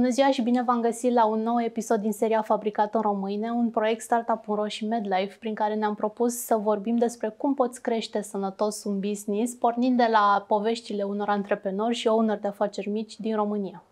Bună ziua și bine v-am găsit la un nou episod din seria Fabricat în Române, un proiect startup-uro și MedLife prin care ne-am propus să vorbim despre cum poți crește sănătos un business, pornind de la poveștile unor antreprenori și owner de afaceri mici din România.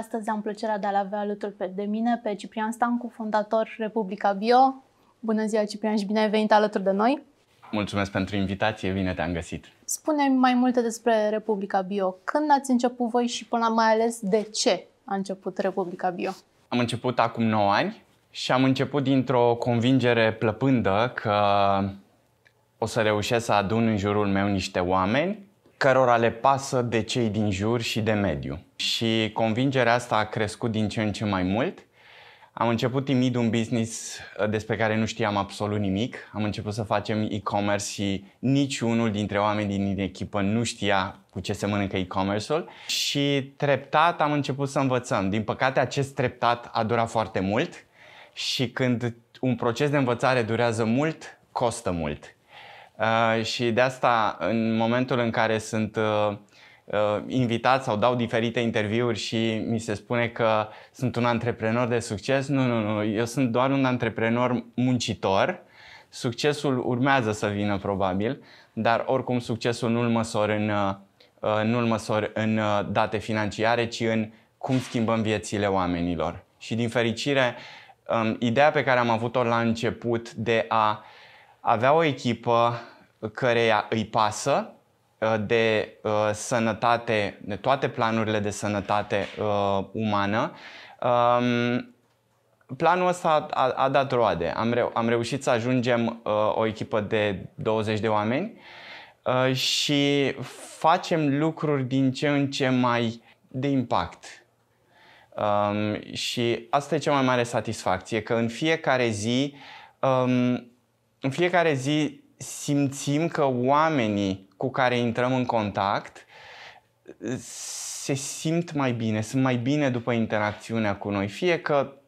Astăzi am plăcerea de a-l avea alături de mine pe Ciprian Stancu, fondator Republica Bio. Bună ziua, Ciprian, și bine ai venit alături de noi! Mulțumesc pentru invitație, bine te-am găsit. spune mai multe despre Republica Bio. Când ați început voi și până mai ales de ce a început Republica Bio? Am început acum 9 ani și am început dintr-o convingere plăpândă că o să reușesc să adun în jurul meu niște oameni cărora le pasă de cei din jur și de mediu. Și convingerea asta a crescut din ce în ce mai mult am început timid un business uh, despre care nu știam absolut nimic. Am început să facem e-commerce și niciunul dintre oameni din echipă nu știa cu ce se mănâncă e-commerce-ul și treptat am început să învățăm. Din păcate, acest treptat a durat foarte mult și când un proces de învățare durează mult, costă mult. Uh, și de asta, în momentul în care sunt uh, uh, invitat sau dau diferite interviuri și mi se spune că sunt un antreprenor de succes. Nu, nu, nu. Eu sunt doar un antreprenor muncitor. Succesul urmează să vină probabil, dar oricum succesul nu-l măsor în, uh, uh nu-l măsor în uh, date financiare, ci în cum schimbăm viețile oamenilor. Și din fericire, um, ideea pe care am avut-o la început de a avea o echipă căreia îi pasă Uh, de uh, sănătate, de toate planurile de sănătate uh, umană, um, planul ăsta a, a, a dat roade. Am, reu- am reușit să ajungem uh, o echipă de 20 de oameni uh, și facem lucruri din ce în ce mai de impact. Um, și asta e cea mai mare satisfacție, că în fiecare zi, um, în fiecare zi simțim că oamenii cu care intrăm în contact se simt mai bine, sunt mai bine după interacțiunea cu noi, fie că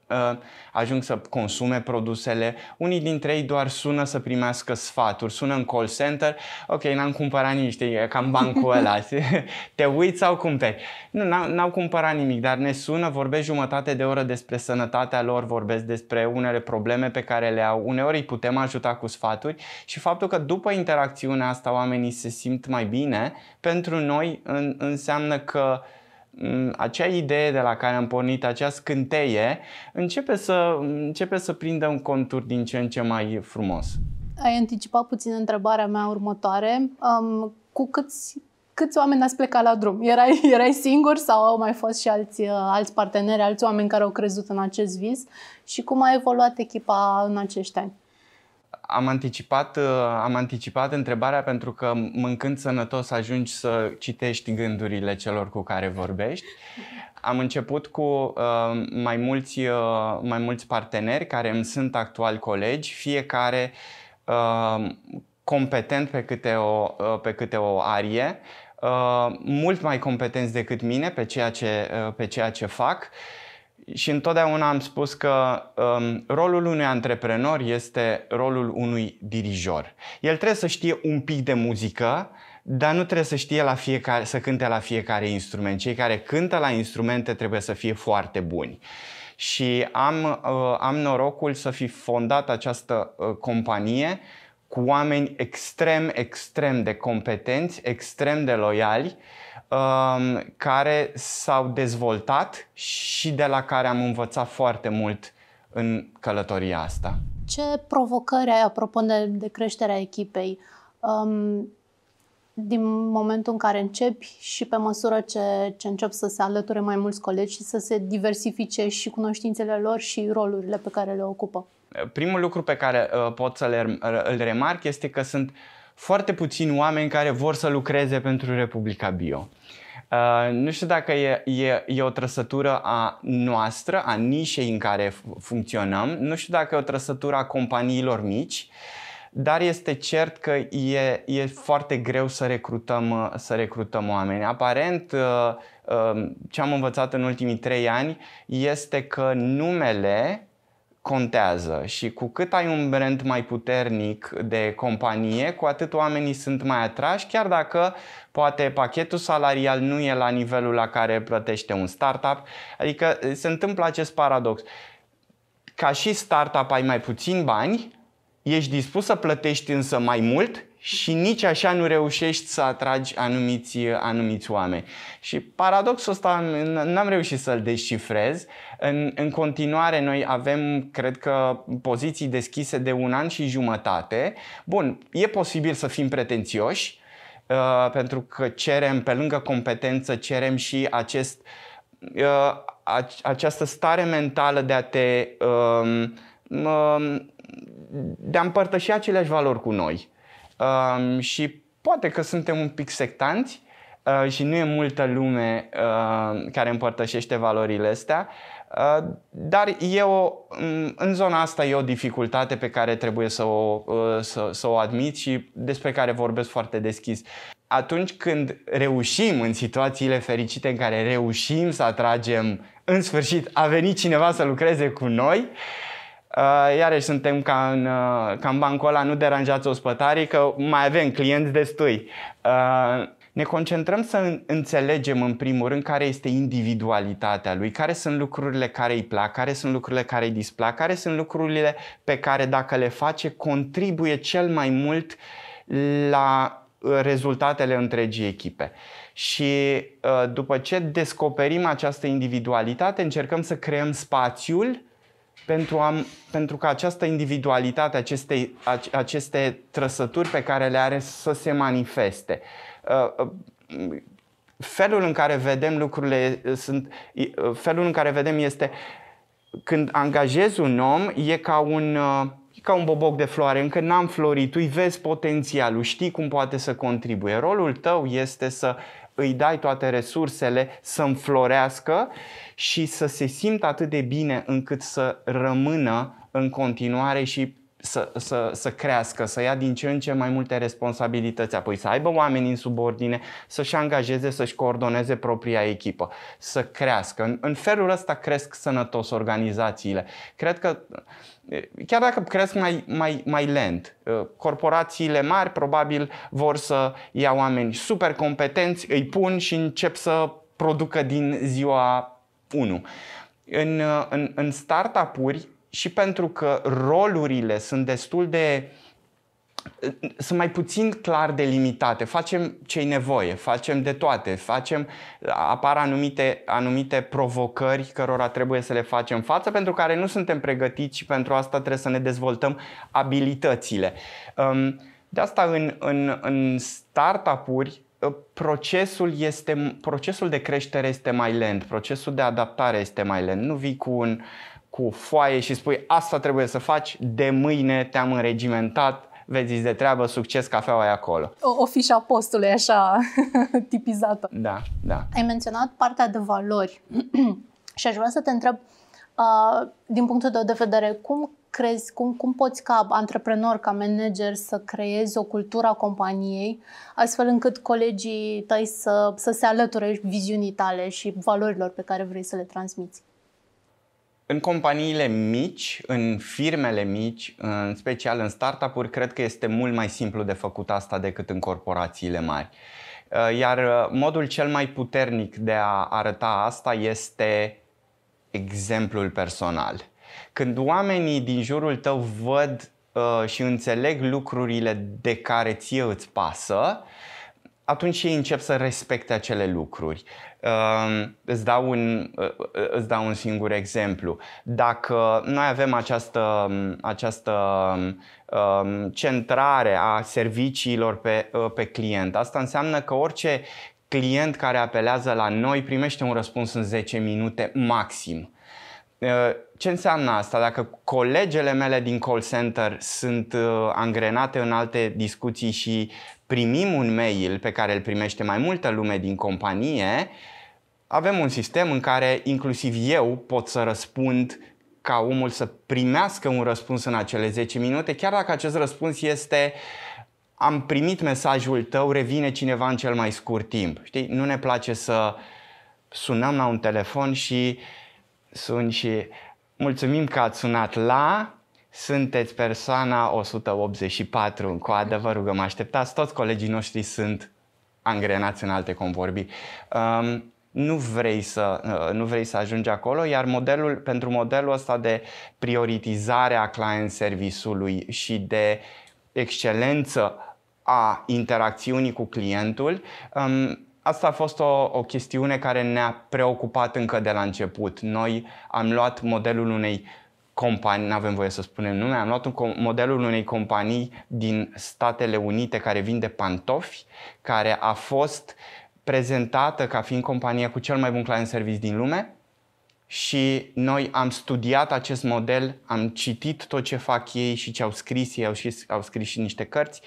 ajung să consume produsele, unii dintre ei doar sună să primească sfaturi, sună în call center, ok, n-am cumpărat nici, e cam bancul ăla, te uiți sau cumperi. Nu, n-au cumpărat nimic, dar ne sună, vorbesc jumătate de oră despre sănătatea lor, vorbesc despre unele probleme pe care le au, uneori îi putem ajuta cu sfaturi și faptul că după interacțiunea asta oamenii se simt mai bine, pentru noi în, înseamnă că acea idee de la care am pornit, acea scânteie, începe să, începe să prindă un contur din ce în ce mai frumos. Ai anticipat puțin întrebarea mea următoare. Um, cu câți, câți oameni ați plecat la drum? Erai, erai singur sau au mai fost și alți, uh, alți parteneri, alți oameni care au crezut în acest vis? Și cum a evoluat echipa în acești ani? am anticipat, uh, am anticipat întrebarea pentru că mâncând sănătos ajungi să citești gândurile celor cu care vorbești. Am început cu uh, mai, mulți, uh, mai mulți parteneri care îmi sunt actual colegi, fiecare uh, competent pe câte o, uh, pe câte o arie, uh, mult mai competenți decât mine pe ceea ce, uh, pe ceea ce fac. Uh, și întotdeauna am spus că um, rolul unui antreprenor este rolul unui dirijor. El trebuie să știe un pic de muzică, dar nu trebuie să știe la fiecare, să cânte la fiecare instrument. Cei care cântă la instrumente trebuie să fie foarte buni. Și am, uh, am norocul să fi fondat această uh, companie cu oameni extrem, extrem de competenți, extrem de loiali uh, Um, care s-au dezvoltat și de la care am învățat foarte mult în călătoria asta. Ce provocări ai, apropo de, de creșterea echipei? Um, din momentul în care începi și pe măsură ce, ce încep să se alăture mai mulți colegi și să se diversifice și cunoștințele lor și rolurile pe care le ocupă? Primul lucru pe care uh, pot să le, îl remarc este că sunt uh, foarte puțini oameni care vor să lucreze pentru Republica Bio. Uh, nu știu dacă e, e, e o trăsătură a noastră, a nișei în care funcționăm, nu știu dacă e o trăsătură a companiilor mici, dar este cert că e, e foarte greu să recrutăm, uh, să recrutăm oameni. Aparent, uh, uh, ce am învățat în ultimii trei ani este că numele contează și cu cât ai un brand mai puternic de companie, cu atât oamenii sunt mai atrași, chiar dacă poate pachetul salarial nu e la nivelul la care plătește un startup. Adică se întâmplă acest paradox. Ca și startup ai mai puțin bani, ești dispus să plătești însă mai mult și nici așa nu reușești să atragi anumiți, anumiți oameni. Și paradoxul ăsta n-am reușit să-l descifrez. În, în continuare noi avem, cred că, poziții deschise de un an și jumătate. Bun, e posibil să fim pretențioși, uh, pentru că cerem, pe lângă competență, cerem și acest, uh, această stare mentală de a te... Uh, de a împărtăși aceleași valori cu noi și poate că suntem un pic sectanți uh, și nu e multă lume uh, care împărtășește valorile astea, uh, dar e o, în zona asta e o dificultate pe care trebuie să o, uh, să, să o admit și despre care vorbesc foarte deschis. Atunci când reușim în situațiile fericite în care reușim să atragem, în sfârșit a venit cineva să lucreze cu noi, uh, Uh, iarăși suntem ca în, uh, ca în bancul ăla, nu deranjați ospătarii, că mai avem clienți destui. Uh, ne concentrăm să înțelegem în primul rând care este individualitatea lui, care sunt lucrurile care îi plac, care sunt lucrurile care îi displac, care sunt lucrurile pe care dacă le face contribuie cel mai mult la rezultatele întregii echipe. Și după ce descoperim această individualitate, încercăm să creăm spațiul pentru, a, pentru că această individualitate, aceste, aceste trăsături pe care le are să se manifeste. Uh, uh, felul în care vedem lucrurile uh, sunt, felul în care vedem este când angajezi un om e ca un, e ca un boboc de floare, încă n-am florit, tu vezi potențialul, știi cum poate să contribuie. Rolul tău este să îi dai toate resursele să înflorească și să se simtă atât de bine încât să rămână în continuare și să, să, să crească, să ia din ce în ce mai multe responsabilități, apoi să aibă oameni în subordine, să-și angajeze, să-și coordoneze propria echipă, să crească. În, în felul ăsta cresc sănătos organizațiile. Cred că, chiar dacă cresc mai, mai, mai lent, corporațiile mari probabil vor să ia oameni super competenți, îi pun și încep să producă din ziua 1. În, în, în startup-uri și pentru că rolurile sunt destul de sunt mai puțin clar delimitate. Facem ce nevoie, facem de toate, facem, apar anumite, anumite provocări cărora trebuie să le facem față, pentru care nu suntem pregătiți și pentru asta trebuie să ne dezvoltăm abilitățile. Um, de asta în, în, în startup-uri uh, procesul, este, procesul de creștere este mai lent, procesul de adaptare este mai lent. Nu vii cu un, cu foaie și spui asta trebuie să faci, de mâine te-am înregimentat, vezi de treabă, succes, cafeaua e acolo. O, o fișă postului așa tipizată. Da, da. Ai menționat partea de valori și aș vrea să te întreb uh, din punctul tău de vedere, cum crezi, cum, cum poți ca antreprenor, ca manager să creezi o cultură a companiei astfel încât colegii tăi să, să se alăture viziunii tale și valorilor pe care vrei să le transmiți? În companiile mici, în firmele mici, în special în startup-uri, cred că este mult mai simplu de făcut asta decât în corporațiile mari. Uh, iar uh, modul cel mai puternic de a arăta asta este exemplul personal. Când oamenii din jurul tău văd uh, și înțeleg lucrurile de care ție îți pasă, uh, atunci ei încep să respecte acele lucruri. Ehm, îți dau un, ă, ă, îți dau un singur exemplu. Dacă noi avem această, această ehm, centrare a serviciilor pe, ă, pe client, asta înseamnă că orice client care apelează la noi primește un răspuns în 10 minute maxim. Ce înseamnă asta? Dacă colegele mele din call center sunt angrenate în alte discuții și primim un mail pe care îl primește mai multă lume din companie, avem un sistem în care inclusiv eu pot să răspund ca omul să primească un răspuns în acele 10 minute, chiar dacă acest răspuns este am primit mesajul tău, revine cineva în cel mai scurt timp. Știi, nu ne place să sunăm la un telefon și sun și mulțumim că ați sunat la sunteți persoana 184 cu coadă, vă rugăm, așteptați, toți colegii noștri sunt angrenați în alte convorbi. Um, nu vrei, să, uh, nu vrei să ajungi acolo, iar modelul, pentru modelul ăsta de prioritizare a client service-ului și de excelență a interacțiunii cu clientul, um, asta a fost o, o chestiune care ne-a preocupat încă de la început. Noi am luat modelul unei companii, nu avem voie să spunem nume, am luat un com- modelul unei companii din Statele Unite care vinde pantofi, care a fost prezentată ca fiind compania cu cel mai bun client service din lume și noi am studiat acest model, am citit tot ce fac ei și ce au scris ei, au scris, au scris și niște cărți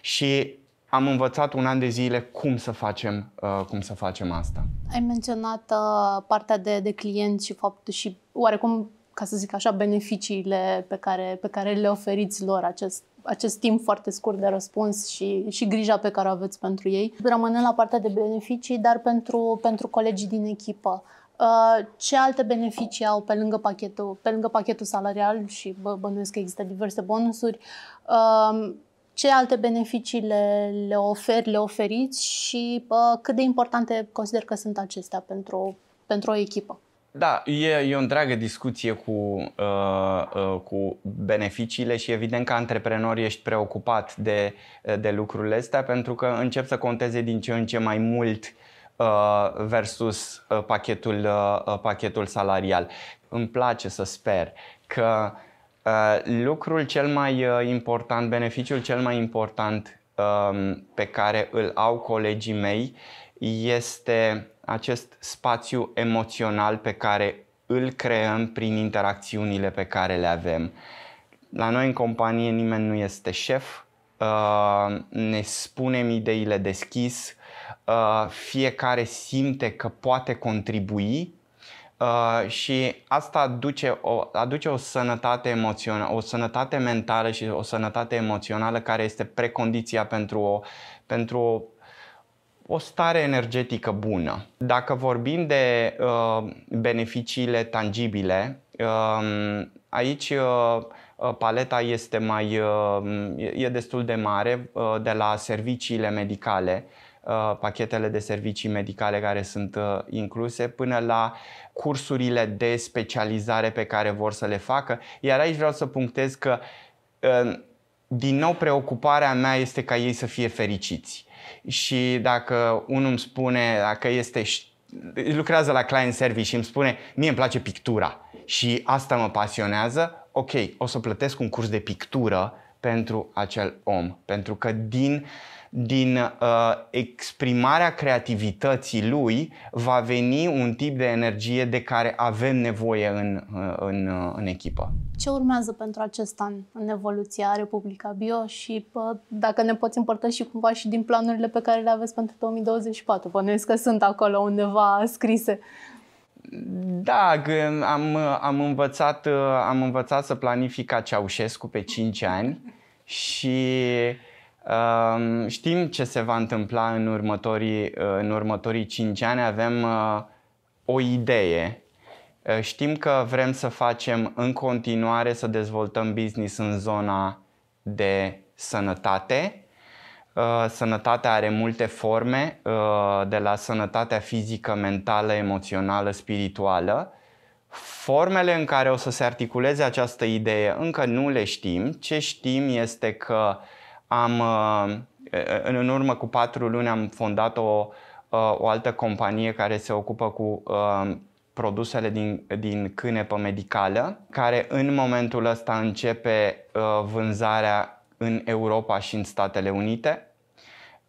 și am învățat un an de zile cum să facem, uh, cum să facem asta. Ai menționat uh, partea de, de client și faptul și oarecum ca să zic așa, beneficiile pe care, pe care le oferiți lor, acest, acest timp foarte scurt de răspuns și, și grija pe care o aveți pentru ei. Rămânem la partea de beneficii, dar pentru, pentru colegii din echipă, uh, ce alte beneficii au pe lângă pachetul, pe lângă pachetul salarial și bă, bănuiesc că există diverse bonusuri, uh, ce alte beneficii le, le oferi, le oferiți și bă, uh, cât de importante consider că sunt acestea pentru, pentru o echipă? Da, e, e o întreagă discuție cu, uh, uh, cu beneficiile și evident că antreprenor ești preocupat de, uh, de lucrurile astea pentru că încep să conteze din ce în ce mai mult uh, versus uh, pachetul, uh, uh pachetul salarial. Îmi place să sper că uh, lucrul cel mai uh, important, beneficiul cel mai important uh, pe care îl au colegii mei este acest spațiu emoțional pe care îl creăm prin interacțiunile pe care le avem. La noi în companie nimeni nu este șef, uh, ne spunem ideile deschis, uh, fiecare simte că poate contribui uh, și asta aduce o, aduce o sănătate emoțională, o sănătate mentală și o sănătate emoțională care este precondiția pentru o, pentru o o stare energetică bună. Dacă vorbim de uh, beneficiile tangibile, um, uh, aici uh, paleta este mai uh, e destul de mare uh, de la serviciile medicale, uh, pachetele de servicii medicale care sunt uh, incluse până la cursurile de specializare pe care vor să le facă. Iar aici vreau să punctez că uh, din nou preocuparea mea este ca ei să fie fericiți și dacă unul îmi spune, dacă este lucrează la client service și îmi spune mie îmi place pictura și asta mă pasionează, ok, o să plătesc un curs de pictură pentru acel om, pentru că din uh, din uh, exprimarea creativității lui va veni un tip de energie de care avem nevoie în, uh, în, uh, în echipă. Ce urmează pentru acest an în evoluția Republica Bio și pă, dacă ne poți împărtăși cumva și din planurile pe care le aveți pentru 2024? Bănuiesc că sunt acolo undeva scrise. Da, am, am, învățat, am învățat să planific ca Ceaușescu pe 5 ani și știm ce se va întâmpla în următorii, în următorii 5 ani, avem uh, o idee. Uh, știm că vrem să facem în continuare să dezvoltăm business în zona de sănătate. Uh, sănătatea are multe forme, de la sănătatea fizică, mentală, emoțională, spirituală. Formele în care o să se articuleze această idee încă nu le știm. Ce știm este că uh, am, uh, în urmă cu patru luni am fondat o, uh, o altă companie care se ocupă cu uh, produsele din, din cânepă medicală, care în momentul ăsta începe vânzarea în Europa și în Statele Unite.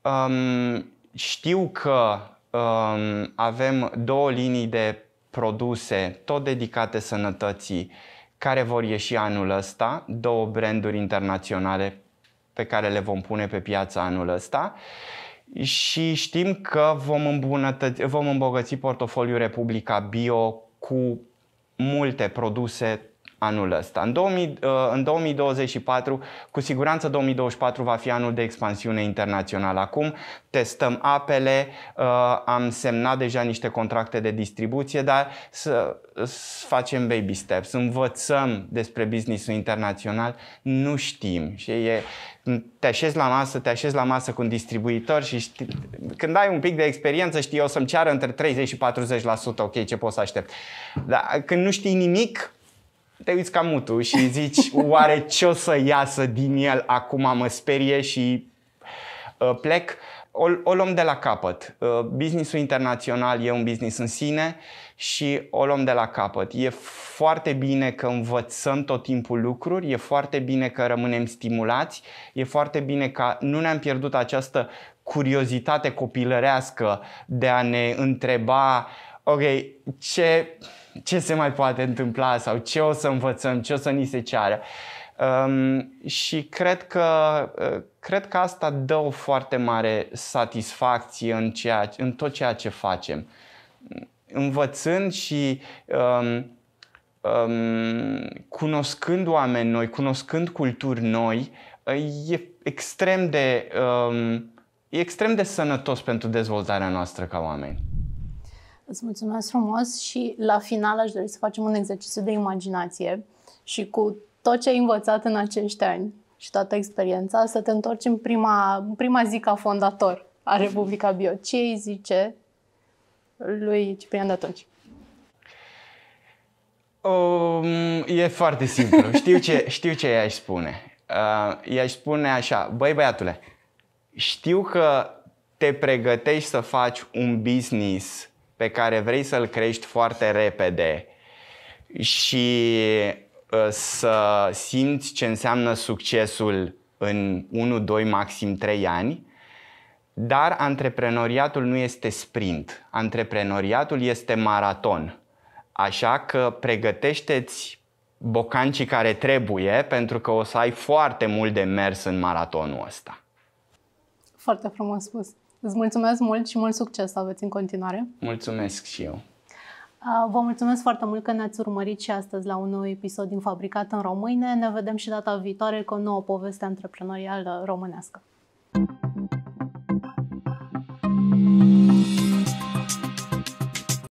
Um, știu că um, avem două linii de produse tot dedicate sănătății care vor ieși anul ăsta, două branduri internaționale pe care le vom pune pe piață anul ăsta și știm că vom, îmbunătăți, vom îmbogăți portofoliul Republica Bio cu multe produse anul ăsta. În, 2000, uh, în 2024, cu siguranță 2024 va fi anul de expansiune internațională. Acum testăm apele, uh, am semnat deja niște contracte de distribuție, dar să, să facem baby steps, învățăm despre businessul internațional, nu știm. Și e, te așezi la masă, te așezi la masă cu un distribuitor și știi, când ai un pic de experiență știi, o să-mi ceară între 30 și 40% ok, ce pot să aștept. Dar când nu știi nimic, te uiți ca mutu și zici oare ce o să iasă din el acum, mă sperie și uh, plec. O, o luăm de la capăt. Uh, businessul internațional e un business în sine și o luăm de la capăt. E foarte bine că învățăm tot timpul lucruri, e foarte bine că rămânem stimulați, e foarte bine că nu ne-am pierdut această curiozitate copilărească de a ne întreba, ok, ce ce se mai poate întâmpla sau ce o să învățăm, ce o să ni se ceară. Um, și cred că, uh, cred că asta dă o foarte mare satisfacție în, ceea, în tot ceea ce facem. Învățând și um, um, cunoscând oameni noi, cunoscând culturi noi, uh, e extrem de, um, e extrem de sănătos pentru dezvoltarea noastră ca oameni. Îți mulțumesc frumos și la final aș dori să facem un exercițiu de imaginație și cu tot ce ai învățat în acești ani și toată experiența, să te întorci în prima, în prima zi ca fondator a Republica Bio. Ce îi zice lui Ciprian de atunci? Um, e foarte simplu. Știu ce, știu ce i-aș spune. Uh, i-aș spune așa, băi băiatule, știu că te pregătești să faci un business pe care vrei să-l crești foarte repede și ă, să simți ce înseamnă succesul în 1, 2, maxim 3 ani, dar antreprenoriatul nu este sprint, antreprenoriatul este maraton. Așa că pregătește-ți bocancii care trebuie pentru că o să ai foarte mult de mers în maratonul ăsta. Foarte frumos spus. Îți mulțumesc mult și mult succes să aveți în continuare. Mulțumesc și eu. Uh, vă mulțumesc foarte mult că ne-ați urmărit și astăzi la un nou episod din Fabricat în Române. Ne vedem și data viitoare cu o nouă poveste antreprenorială românească. thank you